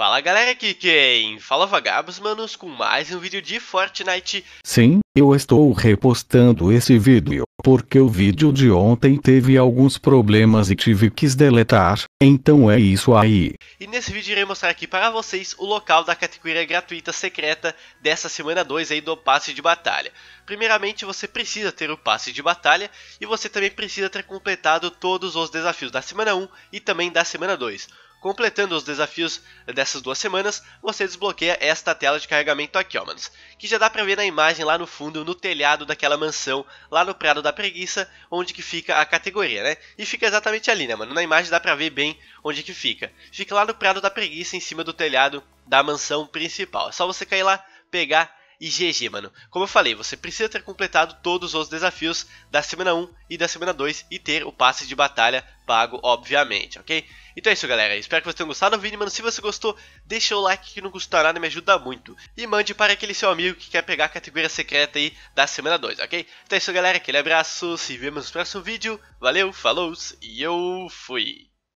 Fala galera, aqui quem fala é Vagabos Manos com mais um vídeo de Fortnite. Sim, eu estou repostando esse vídeo, porque o vídeo de ontem teve alguns problemas e tive que deletar, então é isso aí. E nesse vídeo irei mostrar aqui para vocês o local da categoria gratuita secreta dessa semana 2 aí do passe de batalha. Primeiramente você precisa ter o passe de batalha e você também precisa ter completado todos os desafios da semana 1 um e também da semana 2. Completando os desafios dessas duas semanas, você desbloqueia esta tela de carregamento aqui, ó, manos. Que já dá pra ver na imagem lá no fundo, no telhado daquela mansão, lá no Prado da Preguiça, onde que fica a categoria, né? E fica exatamente ali, né, mano? Na imagem dá pra ver bem onde que fica. Fica lá no Prado da Preguiça, em cima do telhado da mansão principal. É só você cair lá, pegar e GG, mano. Como eu falei, você precisa ter completado todos os desafios da semana 1 e da semana 2 e ter o passe de batalha pago, obviamente, ok? Então é isso, galera. Espero que vocês tenham gostado do vídeo, mano. Se você gostou, deixa o like que não custa nada, e me ajuda muito. E mande para aquele seu amigo que quer pegar a categoria secreta aí da semana 2, ok? Então é isso, galera. Aquele abraço, se vemos no próximo vídeo. Valeu, falou e eu fui!